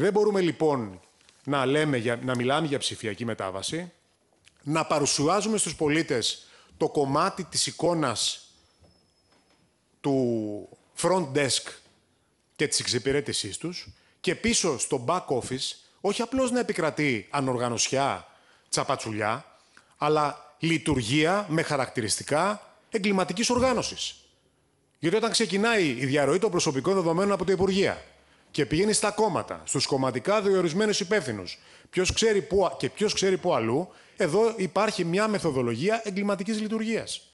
Δεν μπορούμε λοιπόν να, λέμε, να μιλάμε για ψηφιακή μετάβαση, να παρουσιάζουμε στους πολίτες το κομμάτι της εικόνας του front desk και της εξυπηρέτησής τους και πίσω στο back office όχι απλώς να επικρατεί ανοργανωσιά, τσαπατσουλιά, αλλά λειτουργία με χαρακτηριστικά εγκληματικής οργάνωσης. Γιατί όταν ξεκινάει η διαρροή των προσωπικών δεδομένων από τα Υπουργεία, και πηγαίνει στα κόμματα, στους κομματικά διορισμένου υπεύθυνους. Ποιος ξέρει πού και ποιος ξέρει πού αλλού, εδώ υπάρχει μια μεθοδολογία εγκληματικής λειτουργίας.